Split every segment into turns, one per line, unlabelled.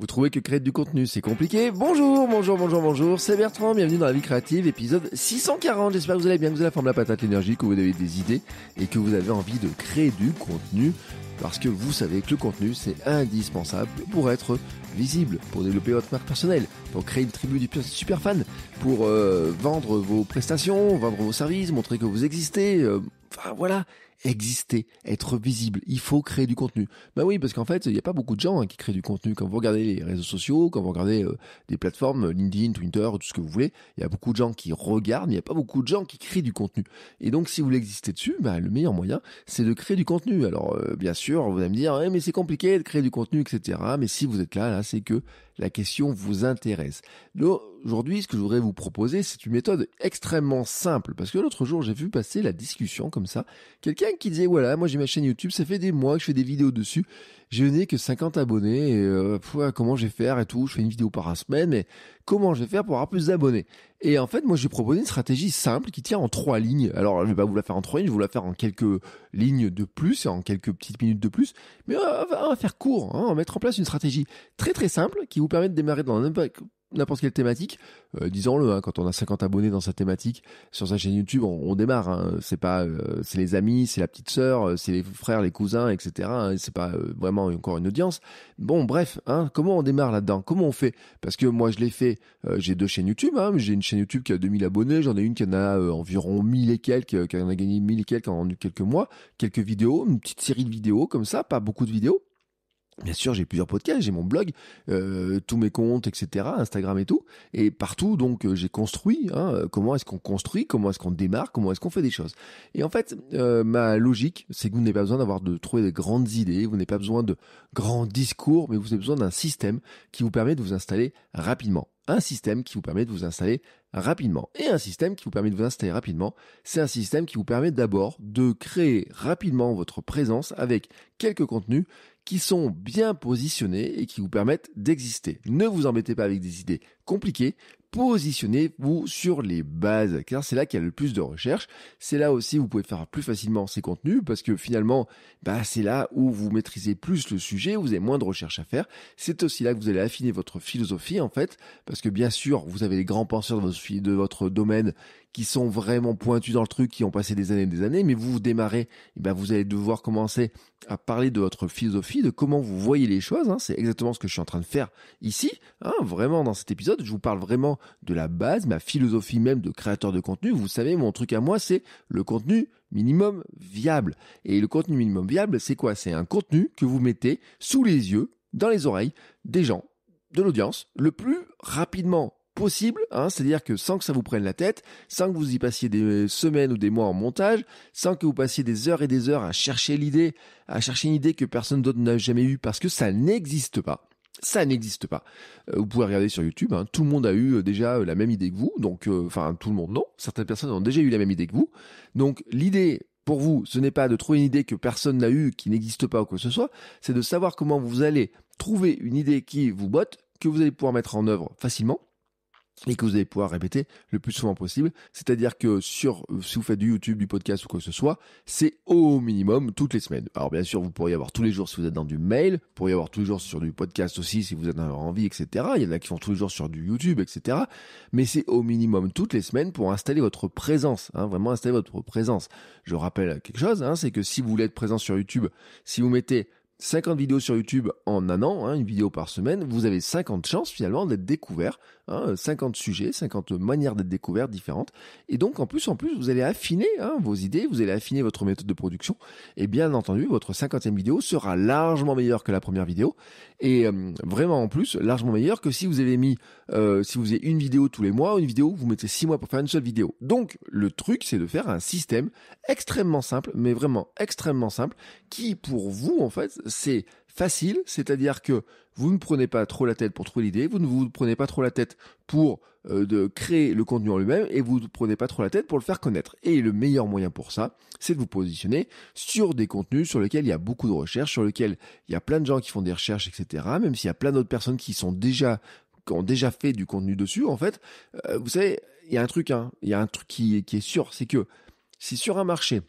Vous trouvez que créer du contenu, c'est compliqué Bonjour, bonjour, bonjour, bonjour, c'est Bertrand, bienvenue dans la vie créative, épisode 640. J'espère que vous allez bien, que vous allez la forme, la patate, l'énergie, que vous avez des idées et que vous avez envie de créer du contenu parce que vous savez que le contenu, c'est indispensable pour être visible, pour développer votre marque personnelle, pour créer une tribu du super fan, pour euh, vendre vos prestations, vendre vos services, montrer que vous existez, euh, enfin voilà exister, être visible. Il faut créer du contenu. Ben oui, parce qu'en fait, il n'y a pas beaucoup de gens hein, qui créent du contenu. Quand vous regardez les réseaux sociaux, quand vous regardez euh, des plateformes, euh, LinkedIn, Twitter, tout ce que vous voulez, il y a beaucoup de gens qui regardent, mais il n'y a pas beaucoup de gens qui créent du contenu. Et donc, si vous voulez exister dessus, bah, le meilleur moyen, c'est de créer du contenu. Alors, euh, bien sûr, vous allez me dire, eh, mais c'est compliqué de créer du contenu, etc. Mais si vous êtes là, là, c'est que la question vous intéresse. Donc, Aujourd'hui, ce que je voudrais vous proposer, c'est une méthode extrêmement simple. Parce que l'autre jour, j'ai vu passer la discussion comme ça. Quelqu'un qui disait voilà, moi j'ai ma chaîne YouTube, ça fait des mois que je fais des vidéos dessus, je n'ai que 50 abonnés, et euh, comment je vais faire et tout, je fais une vidéo par semaine, mais comment je vais faire pour avoir plus d'abonnés Et en fait, moi j'ai proposé une stratégie simple qui tient en trois lignes. Alors, je vais pas vous la faire en trois lignes, je vais vous la faire en quelques lignes de plus, en quelques petites minutes de plus, mais on va, faire court, hein, on va mettre en place une stratégie très très simple qui vous permet de démarrer dans impact n'importe quelle thématique, euh, disons-le, hein, quand on a 50 abonnés dans sa thématique sur sa chaîne YouTube, on, démarre. Hein. c'est pas, euh, c'est les amis, c'est la petite sœur, euh, c'est les frères, les cousins, etc. Hein. c'est pas vraiment encore une audience. Bon, bref, comment on démarre là-dedans Comment on fait Parce que moi, je l'ai fait. j'ai deux chaînes YouTube. j'ai une chaîne YouTube qui a 2000 abonnés. J'en ai une qui en a environ 1000 et quelques, qui en a gagné 1000 et quelques en quelques mois, quelques vidéos, une petite série de vidéos comme ça, pas beaucoup de vidéos. Bien sûr, j'ai plusieurs podcasts, j'ai mon blog, euh, tous mes comptes, etc., Instagram et tout. Et partout, donc, euh, j'ai construit hein, euh, comment est-ce qu'on construit, comment est-ce qu'on démarre, comment est-ce qu'on fait des choses. Et en fait, euh, ma logique, c'est que vous n'avez pas besoin d'avoir de trouver de grandes idées, vous n'avez pas besoin de grands discours, mais vous avez besoin d'un système qui vous permet de vous installer rapidement. Un système qui vous permet de vous installer rapidement. Et un système qui vous permet de vous installer rapidement, c'est un système qui vous permet d'abord de créer rapidement votre présence avec quelques contenus qui sont bien positionnés et qui vous permettent d'exister. Ne vous embêtez pas avec des idées compliquées, positionnez-vous sur les bases, car c'est là qu'il y a le plus de recherche. C'est là aussi où vous pouvez faire plus facilement ces contenus, parce que finalement, bah, c'est là où vous maîtrisez plus le sujet, où vous avez moins de recherche à faire. C'est aussi là que vous allez affiner votre philosophie, en fait, parce que bien sûr, vous avez les grands penseurs de votre domaine qui sont vraiment pointus dans le truc, qui ont passé des années et des années, mais vous, vous démarrez, et eh ben vous allez devoir commencer à parler de votre philosophie, de comment vous voyez les choses. Hein. C'est exactement ce que je suis en train de faire ici, hein, vraiment dans cet épisode. Je vous parle vraiment de la base, ma philosophie même de créateur de contenu. Vous savez, mon truc à moi, c'est le contenu minimum viable. Et le contenu minimum viable, c'est quoi C'est un contenu que vous mettez sous les yeux, dans les oreilles des gens, de l'audience, le plus rapidement possible, hein, c'est-à-dire que sans que ça vous prenne la tête, sans que vous y passiez des semaines ou des mois en montage, sans que vous passiez des heures et des heures à chercher l'idée, à chercher une idée que personne d'autre n'a jamais eue, parce que ça n'existe pas. Ça n'existe pas. Euh, vous pouvez regarder sur YouTube, hein. tout le monde a eu euh, déjà euh, la même idée que vous, donc enfin tout le monde non, certaines personnes ont déjà eu la même idée que vous. Donc l'idée pour vous, ce n'est pas de trouver une idée que personne n'a eue, qui n'existe pas ou quoi que ce soit, c'est de savoir comment vous allez trouver une idée qui vous botte, que vous allez pouvoir mettre en œuvre facilement, et que vous allez pouvoir répéter le plus souvent possible. C'est-à-dire que sur, si vous faites du YouTube, du podcast ou quoi que ce soit, c'est au minimum toutes les semaines. Alors bien sûr, vous pourriez avoir tous les jours si vous êtes dans du mail, vous pourriez avoir tous les jours sur du podcast aussi si vous dans avez envie, etc. Il y en a qui font tous les jours sur du YouTube, etc. Mais c'est au minimum toutes les semaines pour installer votre présence, hein, vraiment installer votre présence. Je rappelle quelque chose, hein, c'est que si vous voulez être présent sur YouTube, si vous mettez 50 vidéos sur YouTube en un an, hein, une vidéo par semaine, vous avez 50 chances finalement d'être découvert, 50 hein, sujets, 50 manières d'être découvertes différentes. Et donc en plus, en plus, vous allez affiner hein, vos idées, vous allez affiner votre méthode de production. Et bien entendu, votre 50e vidéo sera largement meilleure que la première vidéo. Et euh, vraiment en plus, largement meilleure que si vous avez mis, euh, si vous avez une vidéo tous les mois, une vidéo, vous mettez 6 mois pour faire une seule vidéo. Donc le truc, c'est de faire un système extrêmement simple, mais vraiment extrêmement simple, qui pour vous en fait c'est facile, c'est-à-dire que vous ne prenez pas trop la tête pour trouver l'idée, vous ne vous prenez pas trop la tête pour euh, de créer le contenu en lui-même et vous ne prenez pas trop la tête pour le faire connaître. Et le meilleur moyen pour ça, c'est de vous positionner sur des contenus sur lesquels il y a beaucoup de recherches, sur lesquels il y a plein de gens qui font des recherches, etc. Même s'il y a plein d'autres personnes qui sont déjà qui ont déjà fait du contenu dessus, en fait, euh, vous savez, il y a un truc, hein, il y a un truc qui, qui est sûr, c'est que si sur un marché,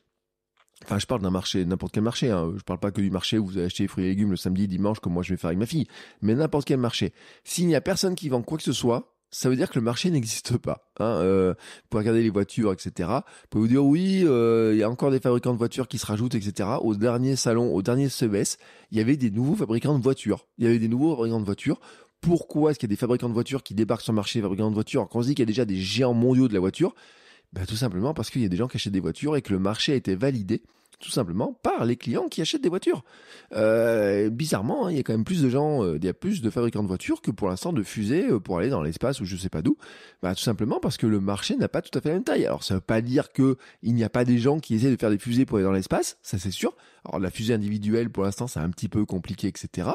Enfin, je parle d'un marché, n'importe quel marché. Hein. je ne parle pas que du marché où vous achetez acheter fruits et légumes le samedi, dimanche, comme moi je vais faire avec ma fille. Mais n'importe quel marché. S'il n'y a personne qui vend quoi que ce soit, ça veut dire que le marché n'existe pas. Hein, euh, vous pouvez regarder les voitures, etc. Vous pouvez vous dire oui, euh, il y a encore des fabricants de voitures qui se rajoutent, etc. Au dernier salon, au dernier CES, il y avait des nouveaux fabricants de voitures. Il y avait des nouveaux fabricants de voitures. Pourquoi est-ce qu'il y a des fabricants de voitures qui débarquent sur le marché, fabricants de voitures Quand on se dit qu'il y a déjà des géants mondiaux de la voiture, bah, tout simplement parce qu'il y a des gens qui achètent des voitures et que le marché a été validé tout simplement par les clients qui achètent des voitures. Euh, bizarrement, hein, il y a quand même plus de gens, euh, il y a plus de fabricants de voitures que pour l'instant de fusées euh, pour aller dans l'espace ou je ne sais pas d'où. Bah, tout simplement parce que le marché n'a pas tout à fait la même taille. Alors ça ne veut pas dire que il n'y a pas des gens qui essaient de faire des fusées pour aller dans l'espace, ça c'est sûr. Alors la fusée individuelle pour l'instant c'est un petit peu compliqué, etc.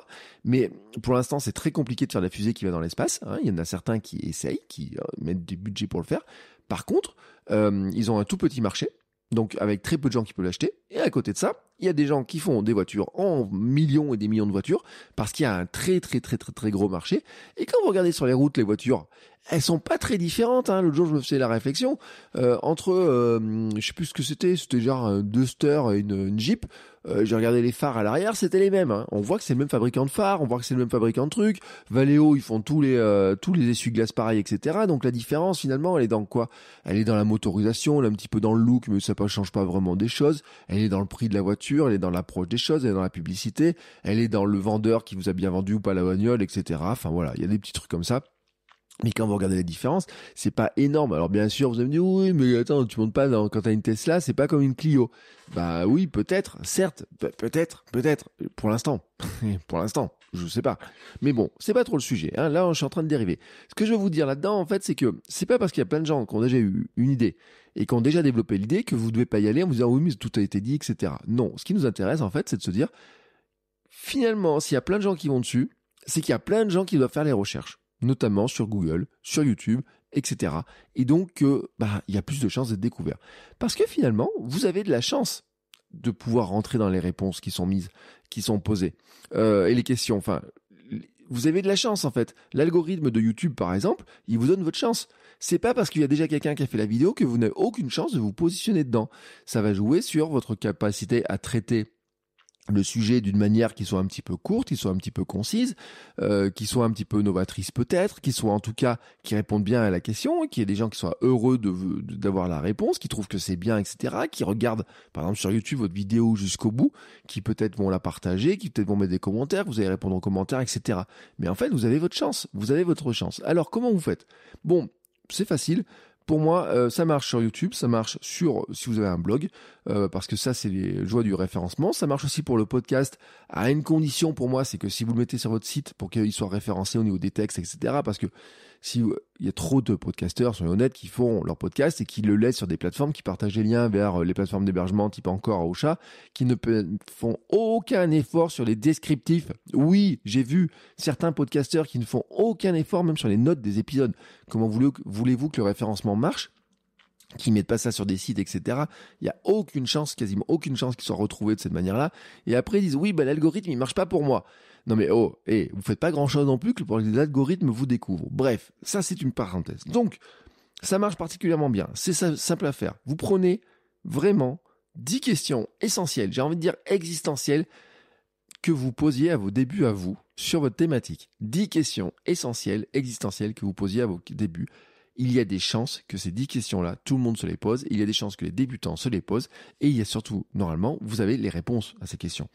Mais pour l'instant c'est très compliqué de faire la fusée qui va dans l'espace. Hein. Il y en a certains qui essayent, qui mettent des budgets pour le faire. Par contre, ils ont un tout petit marché donc avec très peu de gens qui peuvent l'acheter. Et à côté de ça, il y a des gens qui font des voitures en millions et des millions de voitures parce qu'il y a un très très très très très gros marché. Et quand vous regardez sur les routes les voitures, elles sont pas très différentes. Hein. L'autre jour, je me faisais la réflexion euh, entre, euh, je sais plus ce que c'était, c'était genre un Duster et une Jeep. Euh, j'ai regardé les phares à l'arrière, c'était les mêmes. Hein. On voit que c'est le même fabricant de phares, on voit que c'est le même fabricant de trucs. Valeo, ils font tous les euh, tous les essuie-glaces pareils, etc. Donc la différence finalement, elle est dans quoi Elle est dans la motorisation, elle est un petit peu dans le look, mais ça ne change pas vraiment des choses. Elle est dans le prix de la voiture, elle est dans l'approche des choses, elle est dans la publicité, elle est dans le vendeur qui vous a bien vendu ou pas la bagnole, etc. Enfin voilà, il y a des petits trucs comme ça. Mais quand vous regardez la différence, c'est pas énorme. Alors bien sûr, vous allez me dire oui, mais attends, tu montes pas quand t'as une Tesla, c'est pas comme une Clio. Bah oui, peut-être, certes, peut-être, peut-être. Pour l'instant, pour l'instant, je sais pas. Mais bon, c'est pas trop le sujet. Hein. Là, je suis en train de dériver. Ce que je veux vous dire là-dedans, en fait, c'est que c'est pas parce qu'il y a plein de gens qui ont déjà eu une idée et qui ont déjà développé l'idée que vous ne devez pas y aller en vous disant oui, mais tout a été dit, etc. Non, ce qui nous intéresse, en fait, c'est de se dire finalement, s'il y a plein de gens qui vont dessus, c'est qu'il y a plein de gens qui doivent faire les recherches notamment sur Google, sur YouTube, etc. Et donc, euh, bah, il y a plus de chances d'être découvert. Parce que finalement, vous avez de la chance de pouvoir rentrer dans les réponses qui sont mises, qui sont posées, euh, et les questions. Enfin, vous avez de la chance en fait. L'algorithme de YouTube, par exemple, il vous donne votre chance. C'est pas parce qu'il y a déjà quelqu'un qui a fait la vidéo que vous n'avez aucune chance de vous positionner dedans. Ça va jouer sur votre capacité à traiter le sujet d'une manière qui soit un petit peu courte, qui soit un petit peu concise, euh, qui soit un petit peu novatrice peut-être, qui soit en tout cas qui répondent bien à la question, hein, qui ait des gens qui soient heureux d'avoir de, la réponse, qui trouvent que c'est bien, etc., qui regardent par exemple sur YouTube votre vidéo jusqu'au bout, qui peut-être vont la partager, qui peut-être vont mettre des commentaires, vous allez répondre aux commentaires, etc. Mais en fait, vous avez votre chance, vous avez votre chance. Alors comment vous faites Bon, c'est facile pour moi, euh, ça marche sur YouTube, ça marche sur si vous avez un blog, euh, parce que ça, c'est les joies du référencement. Ça marche aussi pour le podcast à une condition pour moi, c'est que si vous le mettez sur votre site pour qu'il soit référencé au niveau des textes, etc. Parce que si il y a trop de podcasteurs, soyons honnêtes, qui font leur podcast et qui le laissent sur des plateformes, qui partagent les liens vers euh, les plateformes d'hébergement type encore Ocha, qui ne font aucun effort sur les descriptifs. Oui, j'ai vu certains podcasteurs qui ne font aucun effort même sur les notes des épisodes. Comment voulez-vous que le référencement marche qui mettent pas ça sur des sites, etc. Il n'y a aucune chance, quasiment aucune chance qu'ils soient retrouvés de cette manière-là. Et après, ils disent, oui, bah, l'algorithme, il marche pas pour moi. Non mais oh, et eh, vous faites pas grand chose non plus que le problème les algorithmes vous découvrent. Bref, ça c'est une parenthèse. Donc, ça marche particulièrement bien. C'est simple à faire. Vous prenez vraiment 10 questions essentielles, j'ai envie de dire existentielles, que vous posiez à vos débuts à vous sur votre thématique. 10 questions essentielles, existentielles que vous posiez à vos débuts. Il y a des chances que ces 10 questions-là, tout le monde se les pose, il y a des chances que les débutants se les posent, et il y a surtout, normalement, vous avez les réponses à ces questions.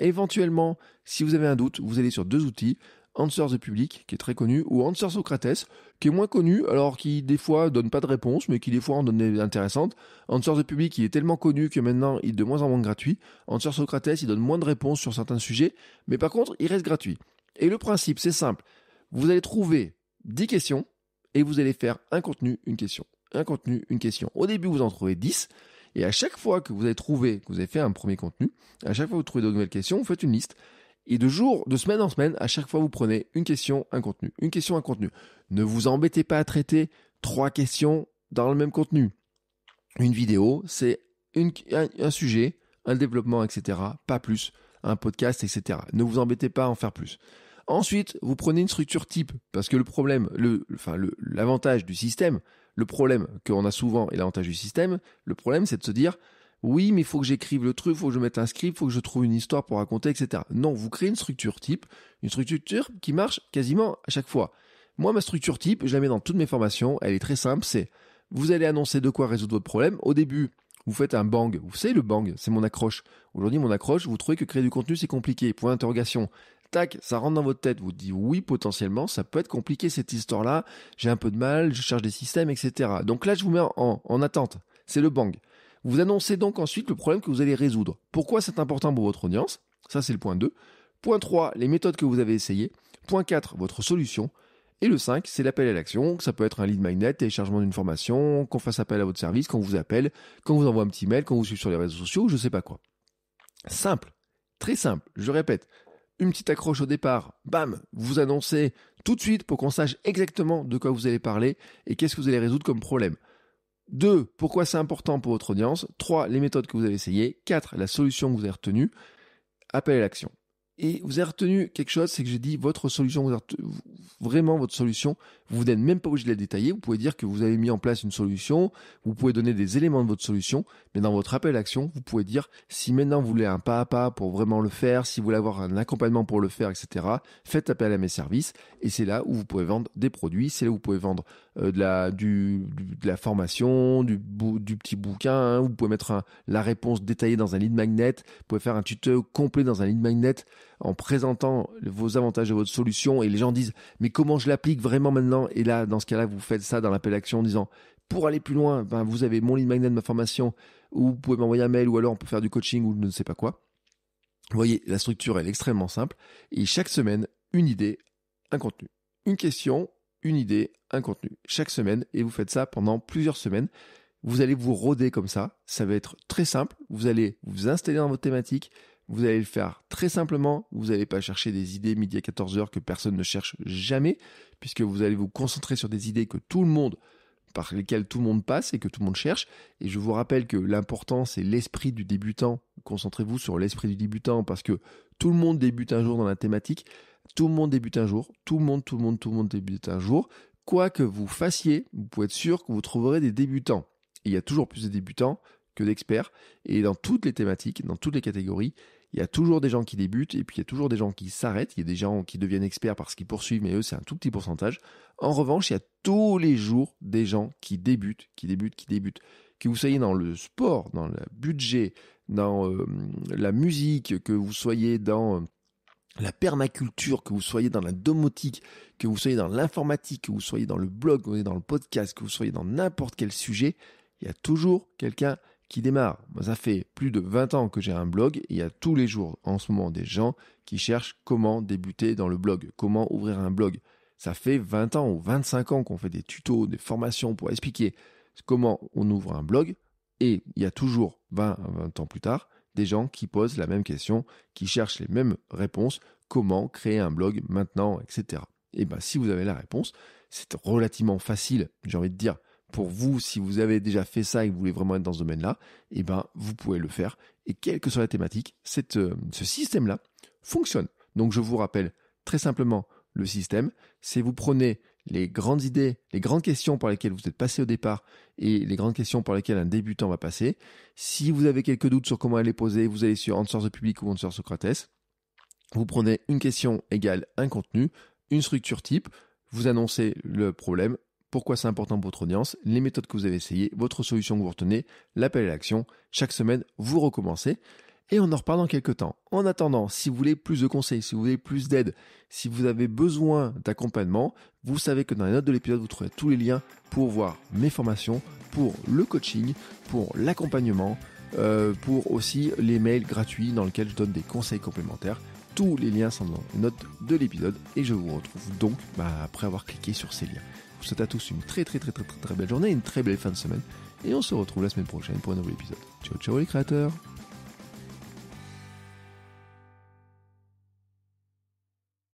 Éventuellement, si vous avez un doute, vous allez sur deux outils. Answer the Public, qui est très connu, ou Answer Socrates, qui est moins connu, alors qui des fois donne pas de réponse, mais qui des fois en donne des intéressantes. Answer the Public, il est tellement connu que maintenant il est de moins en moins gratuit. Answer Socrates, il donne moins de réponses sur certains sujets, mais par contre, il reste gratuit. Et le principe, c'est simple. Vous allez trouver 10 questions, et vous allez faire un contenu, une question. Un contenu, une question. Au début, vous en trouvez 10. Et à chaque fois que vous avez trouvé, que vous avez fait un premier contenu, à chaque fois que vous trouvez de nouvelles questions, vous faites une liste. Et de jour, de semaine en semaine, à chaque fois, vous prenez une question, un contenu, une question, un contenu. Ne vous embêtez pas à traiter trois questions dans le même contenu. Une vidéo, c'est un, sujet, un développement, etc. Pas plus. Un podcast, etc. Ne vous embêtez pas à en faire plus. Ensuite, vous prenez une structure type, parce que le problème, le, enfin, l'avantage du système, le problème qu'on a souvent, et l'avantage du système, le problème c'est de se dire, oui, mais il faut que j'écrive le truc, il faut que je mette un script, il faut que je trouve une histoire pour raconter, etc. Non, vous créez une structure type, une structure qui marche quasiment à chaque fois. Moi, ma structure type, je la mets dans toutes mes formations, elle est très simple, c'est vous allez annoncer de quoi résoudre votre problème. Au début, vous faites un bang. Vous savez, le bang, c'est mon accroche. Aujourd'hui, mon accroche, vous trouvez que créer du contenu, c'est compliqué. Point d'interrogation. Tac, ça rentre dans votre tête. Vous dites oui, potentiellement, ça peut être compliqué cette histoire-là. J'ai un peu de mal, je cherche des systèmes, etc. Donc là, je vous mets en, en attente. C'est le bang. Vous annoncez donc ensuite le problème que vous allez résoudre. Pourquoi c'est important pour votre audience Ça, c'est le point 2. Point 3, les méthodes que vous avez essayées. Point 4, votre solution. Et le 5, c'est l'appel à l'action. Ça peut être un lead magnet, téléchargement d'une formation, qu'on fasse appel à votre service, qu'on vous appelle, qu'on vous envoie un petit mail, qu'on vous suive sur les réseaux sociaux, je sais pas quoi. Simple. Très simple. Je répète. Une petite accroche au départ. Bam! Vous annoncez tout de suite pour qu'on sache exactement de quoi vous allez parler et qu'est-ce que vous allez résoudre comme problème. 2. Pourquoi c'est important pour votre audience. 3. Les méthodes que vous avez essayées. 4. La solution que vous avez retenue. Appel à l'action. Et vous avez retenu quelque chose, c'est que j'ai dit votre solution, vous vraiment votre solution. Vous n'êtes même pas obligé de la détailler. Vous pouvez dire que vous avez mis en place une solution. Vous pouvez donner des éléments de votre solution. Mais dans votre appel à action, vous pouvez dire si maintenant vous voulez un pas à pas pour vraiment le faire, si vous voulez avoir un accompagnement pour le faire, etc. Faites appel à mes services. Et c'est là où vous pouvez vendre des produits. C'est là où vous pouvez vendre euh, de, la, du, de la formation, du, du petit bouquin. Hein. Vous pouvez mettre la réponse détaillée dans un lead magnet. Vous pouvez faire un tuto complet dans un lead magnet en présentant vos avantages et votre solution et les gens disent mais comment je l'applique vraiment maintenant et là dans ce cas-là vous faites ça dans l'appel action en disant pour aller plus loin ben, vous avez mon lead magnet de ma formation ou vous pouvez m'envoyer un mail ou alors on peut faire du coaching ou je ne sais pas quoi. Vous voyez la structure est extrêmement simple et chaque semaine une idée un contenu une question une idée un contenu chaque semaine et vous faites ça pendant plusieurs semaines vous allez vous roder comme ça. Ça va être très simple. Vous allez vous installer dans votre thématique. Vous allez le faire très simplement. Vous n'allez pas chercher des idées midi à 14h que personne ne cherche jamais, puisque vous allez vous concentrer sur des idées que tout le monde, par lesquelles tout le monde passe et que tout le monde cherche. Et je vous rappelle que l'important, c'est l'esprit du débutant. Concentrez-vous sur l'esprit du débutant parce que tout le monde débute un jour dans la thématique. Tout le monde débute un jour. Tout le monde, tout le monde, tout le monde débute un jour. Quoi que vous fassiez, vous pouvez être sûr que vous trouverez des débutants. il y a toujours plus de débutants que d'experts. Et dans toutes les thématiques, dans toutes les catégories il y a toujours des gens qui débutent et puis il y a toujours des gens qui s'arrêtent. Il y a des gens qui deviennent experts parce qu'ils poursuivent, mais eux, c'est un tout petit pourcentage. En revanche, il y a tous les jours des gens qui débutent, qui débutent, qui débutent. Que vous soyez dans le sport, dans le budget, dans euh, la musique, que vous soyez dans euh, la permaculture, que vous soyez dans la domotique, que vous soyez dans l'informatique, que vous soyez dans le blog, que vous soyez dans le podcast, que vous soyez dans n'importe quel sujet, il y a toujours quelqu'un qui démarre. ça fait plus de 20 ans que j'ai un blog il y a tous les jours en ce moment des gens qui cherchent comment débuter dans le blog, comment ouvrir un blog. Ça fait 20 ans ou 25 ans qu'on fait des tutos, des formations pour expliquer comment on ouvre un blog et il y a toujours 20, 20 ans plus tard des gens qui posent la même question, qui cherchent les mêmes réponses, comment créer un blog maintenant, etc. Et eh bien si vous avez la réponse, c'est relativement facile, j'ai envie de dire pour vous, si vous avez déjà fait ça et que vous voulez vraiment être dans ce domaine-là, eh ben, vous pouvez le faire. Et quelle que soit la thématique, euh, ce système-là fonctionne. Donc, je vous rappelle très simplement le système. C'est vous prenez les grandes idées, les grandes questions par lesquelles vous êtes passé au départ et les grandes questions par lesquelles un débutant va passer. Si vous avez quelques doutes sur comment les poser, vous allez sur Answers Public ou Answers Socrates. Vous prenez une question égale un contenu, une structure type, vous annoncez le problème, pourquoi c'est important pour votre audience, les méthodes que vous avez essayées, votre solution que vous retenez, l'appel à l'action. Chaque semaine, vous recommencez et on en reparle dans quelques temps. En attendant, si vous voulez plus de conseils, si vous voulez plus d'aide, si vous avez besoin d'accompagnement, vous savez que dans les notes de l'épisode, vous trouverez tous les liens pour voir mes formations, pour le coaching, pour l'accompagnement, euh, pour aussi les mails gratuits dans lesquels je donne des conseils complémentaires. Tous les liens sont dans les notes de l'épisode et je vous retrouve donc bah, après avoir cliqué sur ces liens vous souhaite à tous une très très très très très, très belle journée, une très belle fin de semaine, et on se retrouve la semaine prochaine pour un nouvel épisode. Ciao ciao les créateurs